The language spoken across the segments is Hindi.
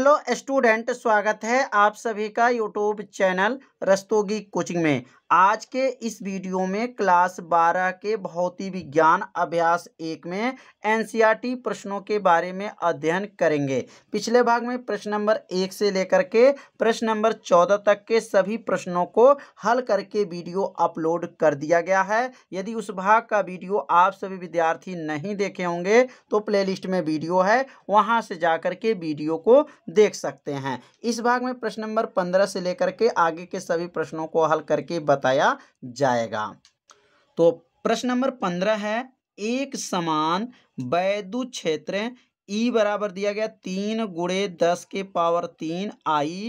हेलो स्टूडेंट स्वागत है आप सभी का यूट्यूब चैनल रस्तोगी कोचिंग में आज के इस वीडियो में क्लास 12 के भौतिक विज्ञान अभ्यास एक में एनसीईआरटी प्रश्नों के बारे में अध्ययन करेंगे पिछले भाग में प्रश्न नंबर एक से लेकर के प्रश्न नंबर 14 तक के सभी प्रश्नों को हल करके वीडियो अपलोड कर दिया गया है यदि उस भाग का वीडियो आप सभी विद्यार्थी नहीं देखे होंगे तो प्ले में वीडियो है वहाँ से जा के वीडियो को देख सकते हैं इस भाग में प्रश्न नंबर पंद्रह से लेकर के आगे के सभी प्रश्नों को हल करके बता बताया जाएगा तो प्रश्न नंबर पंद्रह है एक समान वैद्यु क्षेत्र ई e बराबर दिया गया तीन गुड़े दस के पावर तीन आई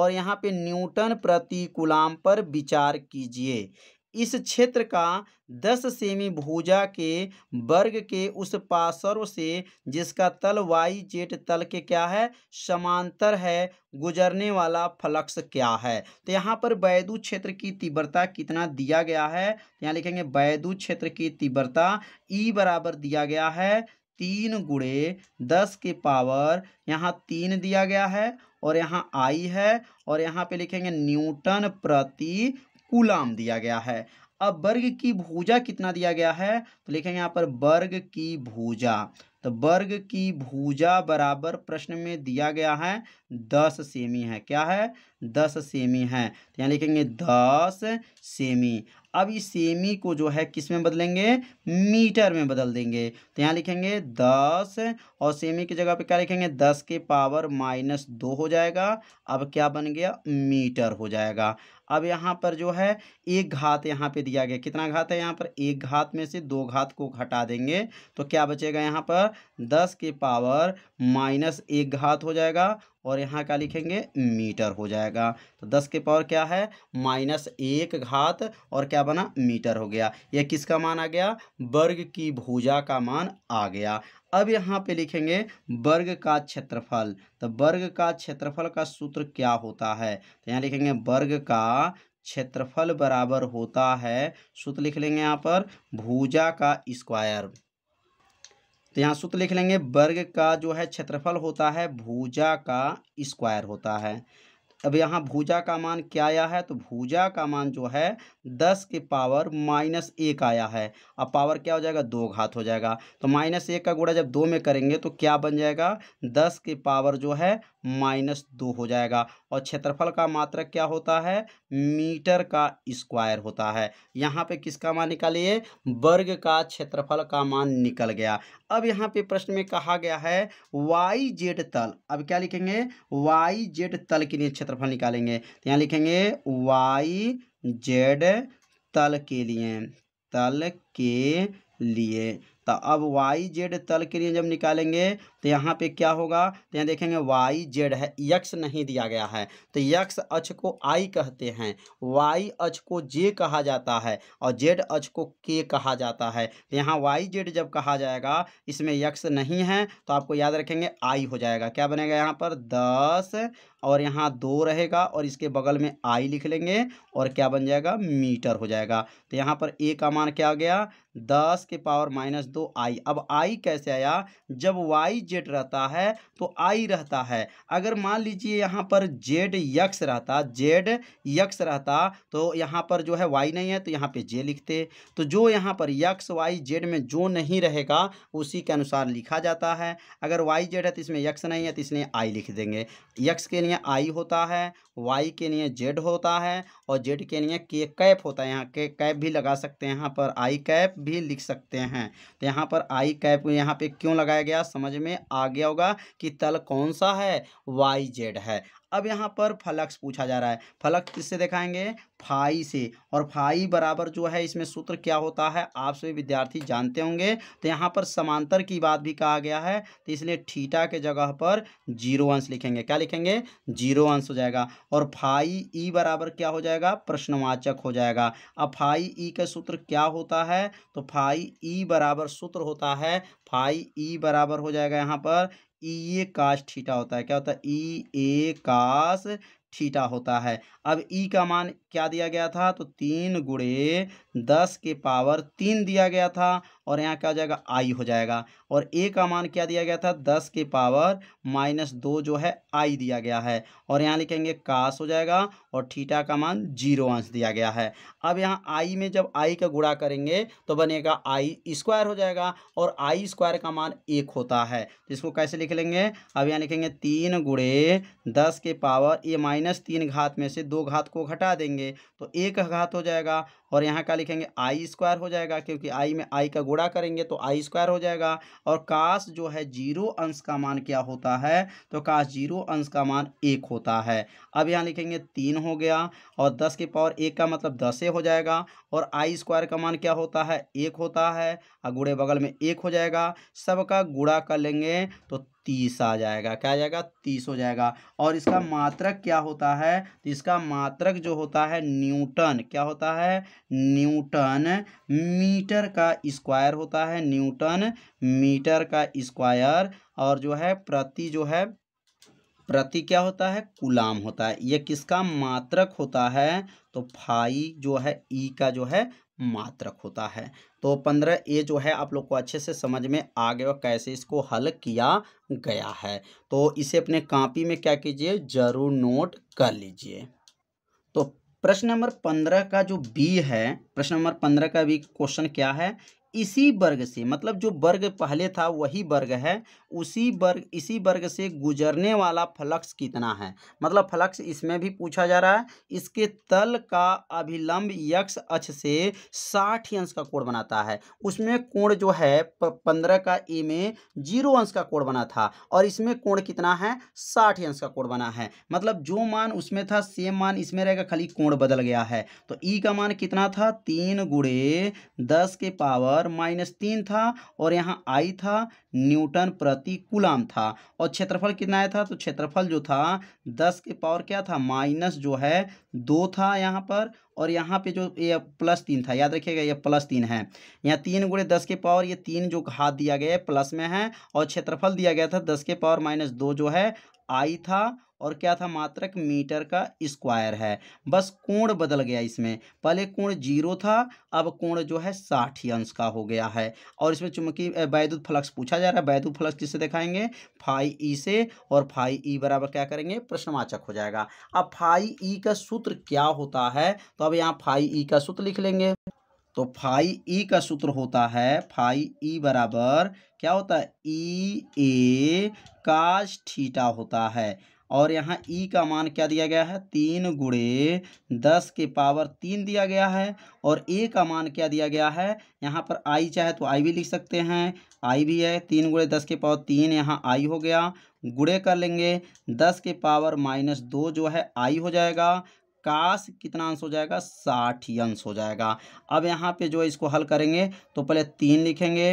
और यहाँ पे न्यूटन प्रति कुलाम पर विचार कीजिए इस क्षेत्र का दस सेमी भुजा के वर्ग के उस पार्श्व से जिसका तल वाई जेट तल के क्या है समांतर है गुजरने वाला फ्लक्स क्या है तो यहाँ पर बैदू क्षेत्र की तीव्रता कितना दिया गया है तो यहाँ लिखेंगे बैदू क्षेत्र की तीव्रता ई बराबर दिया गया है तीन गुड़े दस के पावर यहाँ तीन दिया गया है और यहाँ आई है और यहाँ पे लिखेंगे न्यूटन प्रति कुलाम दिया गया है अब वर्ग की भुजा कितना दिया गया है तो लिखेंगे यहाँ पर वर्ग की भुजा तो वर्ग की भुजा बराबर प्रश्न में दिया गया है दस सेमी है क्या है दस सेमी है तो यहाँ लिखेंगे दस सेमी अब इस सेमी को जो है किस में बदलेंगे मीटर में बदल देंगे तो यहाँ लिखेंगे दस और सेमी की जगह पे क्या लिखेंगे दस के पावर माइनस दो हो जाएगा अब क्या बन गया मीटर हो जाएगा अब यहाँ पर जो है एक घात यहाँ पे दिया गया कितना घात है यहाँ पर एक घात में से दो घात को घटा देंगे तो क्या बचेगा यहाँ पर दस के पावर माइनस एक घात हो जाएगा और यहाँ का लिखेंगे मीटर हो जाएगा तो दस के पावर क्या है माइनस एक घात और क्या बना मीटर हो गया यह किसका मान आ गया वर्ग की भुजा का मान आ गया अब यहाँ पे लिखेंगे वर्ग का क्षेत्रफल तो वर्ग का क्षेत्रफल का सूत्र क्या होता है तो यहाँ लिखेंगे वर्ग का क्षेत्रफल बराबर होता है सूत्र लिख लेंगे यहाँ पर भुजा का स्क्वायर तो यहाँ सूत्र लिख लेंगे वर्ग का जो है क्षेत्रफल होता है भुजा का स्क्वायर होता है अब यहाँ भुजा का मान क्या आया है तो भुजा का मान जो है दस के पावर माइनस एक आया है अब पावर क्या हो जाएगा दो घात हो जाएगा तो माइनस एक का गुणा जब दो में करेंगे तो क्या बन जाएगा दस के पावर जो है माइनस दो हो जाएगा और क्षेत्रफल का मात्रक क्या होता है मीटर का स्क्वायर होता है यहाँ पे किसका मान निकालिए वर्ग का क्षेत्रफल का मान निकल गया अब यहाँ पे प्रश्न में कहा गया है वाई जेड तल अब क्या लिखेंगे वाई जेड तल के लिए क्षेत्र क्षेत्रफल निकालेंगे तो यहाँ लिखेंगे वाई जेड तल के लिए तल के लिए तो अब वाई जेड तल के लिए जब निकालेंगे तो यहाँ पे क्या होगा तो यहाँ देखेंगे वाई जेड है यक्स नहीं दिया गया है तो यक्स अच को आई कहते हैं वाई अच को जे कहा जाता है और जेड अच को के कहा जाता है तो यहाँ वाई जेड जब कहा जाएगा इसमें यक्स नहीं है तो आपको याद रखेंगे आई हो जाएगा क्या बनेगा यहाँ पर दस और यहाँ दो रहेगा और इसके बगल में आई लिख लेंगे और क्या बन जाएगा मीटर हो जाएगा तो यहाँ पर ए का मान क्या आ गया दस के पावर माइनस दो तो आई अब आई कैसे आया जब वाई जेड रहता है तो आई रहता है अगर मान लीजिए यहाँ पर जेड यक्स रहता जेड यक्स रहता तो यहाँ पर जो है वाई नहीं है तो यहाँ पे जे लिखते तो जो यहाँ पर यक्स वाई जेड में जो नहीं रहेगा उसी के अनुसार लिखा जाता है अगर वाई जेड है तो इसमें यक्स नहीं है तो इसलिए आई लिख देंगे यक्स के लिए आई होता है वाई के लिए जेड होता है और जेड के लिए के कैप होता है यहाँ के कैप भी लगा सकते हैं यहाँ पर आई कैप भी लिख सकते हैं तो यहाँ पर आई कैप यहाँ पे क्यों लगाया गया समझ में आ गया होगा कि तल कौन सा है वाई जेड है अब यहाँ पर फलक्स पूछा जा रहा है फलक्स किससे दिखाएंगे फाई से और फाई बराबर जो है इसमें सूत्र क्या होता है आप सभी विद्यार्थी जानते होंगे तो यहाँ पर समांतर की बात भी कहा गया है तो इसलिए ठीटा के जगह पर जीरो अंश लिखेंगे क्या लिखेंगे जीरो अंश हो जाएगा और फाई ई बराबर क्या हो जाएगा प्रश्नवाचक हो जाएगा अब फाई ई का सूत्र क्या होता है तो फाई ई बराबर सूत्र होता है फाई ई बराबर हो जाएगा यहाँ पर ई ए काश थीटा होता है क्या होता है ई ए काश ठीटा होता है अब ई का मान क्या दिया गया था तो तीन गुड़े दस के पावर तीन दिया गया था और यहाँ क्या हो जाएगा आई हो जाएगा और ए का मान क्या दिया गया था दस के पावर माइनस दो जो है आई दिया गया है और यहाँ लिखेंगे कास हो जाएगा और ठीटा का मान जीरो अंश दिया गया है अब यहाँ आई में जब आई का गुड़ा करेंगे तो बनेगा आई स्क्वायर हो जाएगा और आई स्क्वायर का मान एक होता है तो इसको कैसे लिख लेंगे अब यहाँ लिखेंगे तीन गुड़े दस के पावर ए माइनस माइनस तीन घात में से दो घात को घटा देंगे तो एक घात हो जाएगा और यहाँ का लिखेंगे आई स्क्वायर हो जाएगा क्योंकि आई में आई का गुड़ा करेंगे तो आई स्क्वायर हो जाएगा और काश जो है जीरो अंश का मान क्या होता है तो काश जीरो अंश का मान एक होता है अब यहाँ लिखेंगे तीन हो गया और दस के पावर एक का मतलब दस हो जाएगा और आई स्क्वायर का मान क्या होता है एक होता है और गुड़े बगल में एक हो जाएगा सबका गुड़ा कर लेंगे तो तीस आ जाएगा क्या आ जाएगा तीस हो जाएगा और इसका मात्रक क्या होता है तो इसका मात्रक जो होता है न्यूटन क्या होता है न्यूटन मीटर का स्क्वायर होता है न्यूटन मीटर का स्क्वायर और जो है प्रति जो है प्रति क्या होता है कुलाम होता है यह किसका मात्रक होता है तो फाई जो है ई का जो है मात्रक होता है तो पंद्रह ए जो है आप लोग को अच्छे से समझ में आ गया कैसे इसको हल किया गया है तो इसे अपने कापी में क्या कीजिए जरूर नोट कर लीजिए तो प्रश्न नंबर पंद्रह का जो बी है प्रश्न नंबर पंद्रह का भी क्वेश्चन क्या है इसी वर्ग से मतलब जो वर्ग पहले था वही वर्ग है उसी वर्ग इसी वर्ग से गुजरने वाला फ्लक्स कितना है मतलब फ्लक्स इसमें भी पूछा जा रहा है इसके तल का अभिलंब यक्ष अक्ष से साठ अंश का कोण बनाता है उसमें कोण जो है पंद्रह का ए में जीरो अंश का कोण बना था और इसमें कोण कितना है साठ अंश का कोण बना है मतलब जो मान उसमें था सेम मान इसमें रहेगा खाली कोण बदल गया है तो ई e का मान कितना था तीन गुड़े दस के पावर पर माइनस तीन था और यहाँ आई था न्यूटन प्रति कुलाम था और क्षेत्रफल कितना आया था तो क्षेत्रफल जो था दस के पावर क्या था माइनस जो है दो था यहाँ पर और यहाँ पे जो ये प्लस तीन था याद रखिएगा ये प्लस तीन है यहाँ तीन गुड़े दस के पावर ये तीन जो हाथ दिया गया है प्लस में है और क्षेत्रफल दिया गया था दस के पावर माइनस दो जो है आई था और क्या था मात्रक मीटर का स्क्वायर है बस कोण बदल गया इसमें पहले कोण जीरो था अब कोण जो है साठ अंश का हो गया है और इसमें चुमकी वैद्युत फ्लक्स पूछा जा रहा है वैद्युत फ्लक्स किससे दिखाएंगे फाई ई से और फाई ई बराबर क्या करेंगे प्रश्नवाचक हो जाएगा अब फाई ई का सूत्र क्या होता है तो अब यहाँ फाई ई का सूत्र लिख लेंगे तो फाई ई का सूत्र होता है फाई ई बराबर क्या होता है ई ए काज ठीटा होता है और यहाँ ई का मान क्या दिया गया है तीन गुड़े दस के पावर तीन दिया गया है और ए का मान क्या दिया गया है यहाँ पर आई चाहे तो आई भी लिख सकते हैं आई भी है तीन गुड़े दस के पावर तीन यहाँ आई हो गया गुड़े कर लेंगे दस के पावर माइनस दो जो है आई हो जाएगा काश कितना अंश हो जाएगा साठ अंश हो जाएगा अब यहाँ पे जो इसको हल करेंगे तो पहले तीन लिखेंगे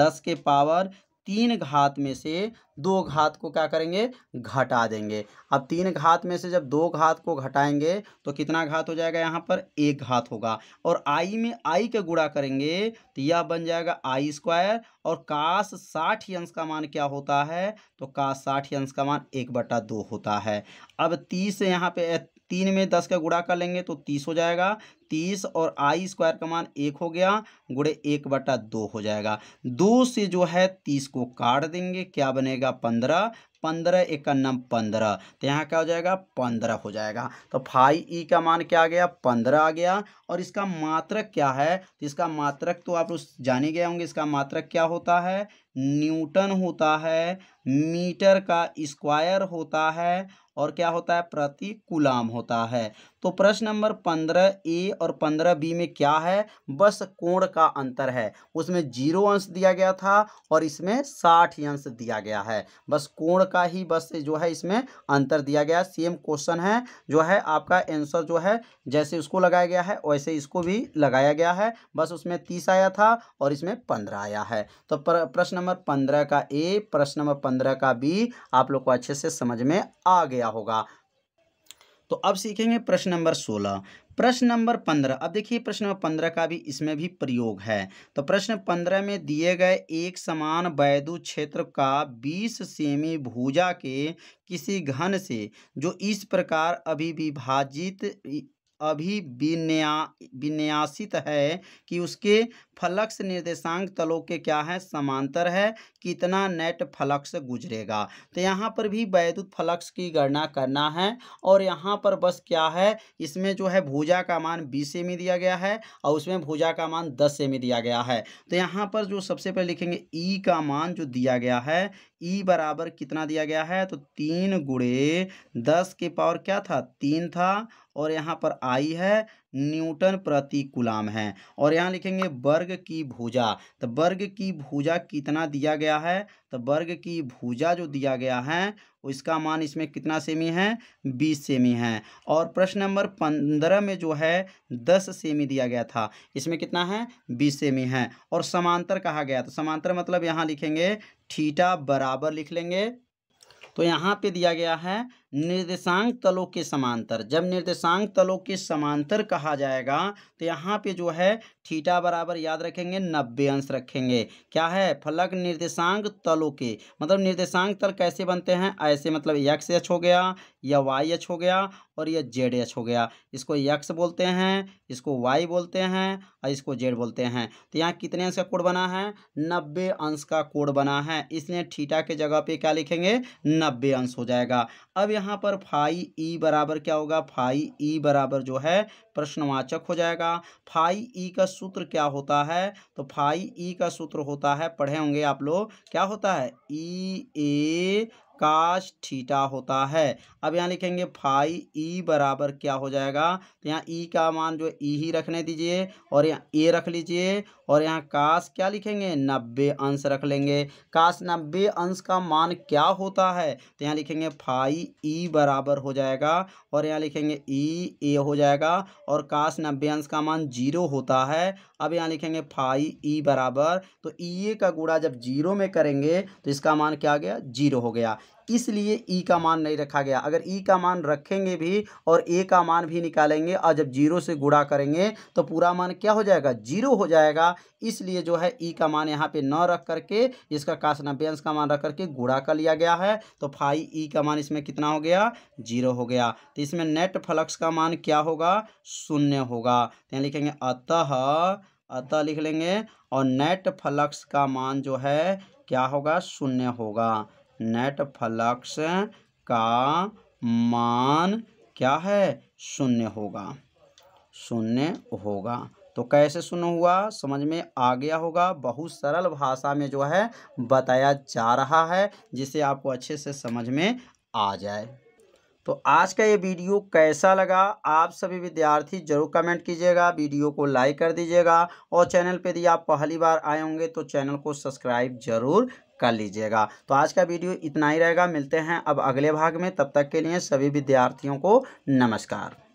दस के पावर तीन घात में से दो घात को क्या करेंगे घटा देंगे अब तीन घात में से जब दो घात को घटाएंगे तो कितना घात हो जाएगा यहाँ पर एक घात होगा और आई में आई के गुड़ा करेंगे तो यह बन जाएगा आई स्क्वायर और काश साठ अंश का मान क्या होता है तो काश साठ अंश का मान एक बटा दो होता है अब तीस यहाँ पे तीन में दस का गुड़ा कर लेंगे तो तीस हो जाएगा तीस और आई स्क्वायर का मान एक हो गया गुड़े एक बटा दो हो जाएगा दो से जो है तीस को काट देंगे क्या बनेगा पंद्रह पंद्रह इक्यानम पंद्रह तो यहाँ क्या हो जाएगा पंद्रह हो जाएगा तो फाइव ई का मान क्या आ गया पंद्रह आ गया और इसका मात्रक क्या है तो इसका मात्रक तो आप लोग ही गए होंगे इसका मात्रक क्या होता है न्यूटन होता है मीटर का स्क्वायर होता है और क्या होता है प्रति कुलाम होता है तो प्रश्न नंबर पंद्रह ए और पंद्रह बी में क्या है बस कोण का अंतर है उसमें जीरो अंश दिया गया था और इसमें साठ अंश दिया गया है बस कोण का ही बस जो है इसमें अंतर दिया गया सेम क्वेश्चन है जो है आपका आंसर जो है जैसे उसको लगाया गया है वैसे इसको भी लगाया गया है बस उसमें तीस आया था और इसमें पंद्रह आया है तो प्रश्न नंबर पंद्रह का ए प्रश्न नंबर पंद्रह का बी आप लोग को अच्छे से समझ में आ गया होगा तो अब सीखेंगे प्रश्न नंबर सोलह प्रश्न नंबर पंद्रह अब देखिए प्रश्न नंबर पंद्रह का भी इसमें भी प्रयोग है तो प्रश्न पंद्रह में दिए गए एक समान वैदु क्षेत्र का बीस सेमी भुजा के किसी घन से जो इस प्रकार अभी विभाजित अभी विन्या विन्यासित है कि उसके फ्लक्स निर्देशांक तलों के क्या है समांतर है कितना नेट फ्लक्स गुजरेगा तो यहाँ पर भी वैद्युत फ्लक्स की गणना करना है और यहाँ पर बस क्या है इसमें जो है भूजा का मान बीस सेमी दिया गया है और उसमें भूजा का मान दस एम दिया गया है तो यहाँ पर जो सबसे पहले लिखेंगे ई का मान जो दिया गया है ई बराबर कितना दिया गया है तो तीन गुड़े दस के पावर क्या था तीन था और यहाँ पर आई है न्यूटन प्रति गुलाम है और यहाँ लिखेंगे वर्ग की भुजा तो वर्ग की भुजा कितना दिया गया है तो वर्ग की भुजा जो दिया गया है इसका मान इसमें कितना सेमी है बीस सेमी है और प्रश्न नंबर पंद्रह में जो है दस सेमी दिया गया था इसमें कितना है बीस सेमी है और समांतर कहा गया तो समांतर मतलब यहाँ लिखेंगे ठीटा बराबर लिख लेंगे तो यहाँ पे दिया गया है निर्देशांक तलों के समांतर जब निर्देशांक तलों के समांतर कहा जाएगा तो यहाँ पे जो है थीटा बराबर याद रखेंगे नब्बे अंश रखेंगे क्या है फलक निर्देशांक तलों के मतलब निर्देशांक तल कैसे बनते हैं ऐसे मतलब यक्स एच हो गया या वाई एच हो गया और यह जेड एच हो गया इसको यक्स बोलते हैं इसको वाई बोलते हैं और इसको जेड बोलते हैं तो यहाँ कितने अंश का कोड बना है नब्बे अंश का कोड बना है इसलिए ठीटा के जगह पे क्या लिखेंगे नब्बे अंश हो जाएगा अब यहाँ यहाँ पर फाई ई बराबर क्या होगा फाई ई बराबर जो है प्रश्नवाचक हो जाएगा फाई ई का सूत्र क्या होता है तो फाई ई का सूत्र होता है पढ़े होंगे आप लोग क्या होता है ई ए काश ठीटा होता है अब यहाँ लिखेंगे फाई ई बराबर क्या हो जाएगा तो यहाँ ई का मान जो ई ही रखने दीजिए और यहाँ ए रख लीजिए और यहाँ काश क्या लिखेंगे नब्बे अंश रख लेंगे काश नब्बे अंश का मान क्या होता है तो यहाँ लिखेंगे फाई ई बराबर हो जाएगा और यहाँ लिखेंगे ई ए हो जाएगा और काश नब्बे अंश का मान जीरो होता है अब यहाँ लिखेंगे फाई ई बराबर तो ई ए का गुड़ा जब जीरो में करेंगे तो इसका मान क्या गया जीरो हो गया इसलिए ई e का मान नहीं रखा गया अगर ई e का मान रखेंगे भी और ए का मान भी निकालेंगे और जब जीरो से गुड़ा करेंगे तो पूरा मान क्या हो जाएगा जीरो हो जाएगा इसलिए जो है ई e का मान यहाँ पे न रख करके इसका काश नब्बे अंश का मान रख करके गुड़ा कर लिया गया है तो फाई ई का मान इसमें कितना हो गया जीरो हो गया तो इसमें नेट फ्लक्स का मान क्या होगा शून्य होगा तो यहाँ लिखेंगे अतः अतः लिख लेंगे और नेट फ्लक्स का मान जो है क्या होगा शून्य होगा नेटफ्लक्स का मान क्या है शून्य होगा शून्य होगा तो कैसे शून्य हुआ समझ में आ गया होगा बहुत सरल भाषा में जो है बताया जा रहा है जिसे आपको अच्छे से समझ में आ जाए तो आज का ये वीडियो कैसा लगा आप सभी विद्यार्थी जरूर कमेंट कीजिएगा वीडियो को लाइक कर दीजिएगा और चैनल पे यदि आप पहली बार आए होंगे तो चैनल को सब्सक्राइब जरूर कर लीजिएगा तो आज का वीडियो इतना ही रहेगा मिलते हैं अब अगले भाग में तब तक के लिए सभी विद्यार्थियों को नमस्कार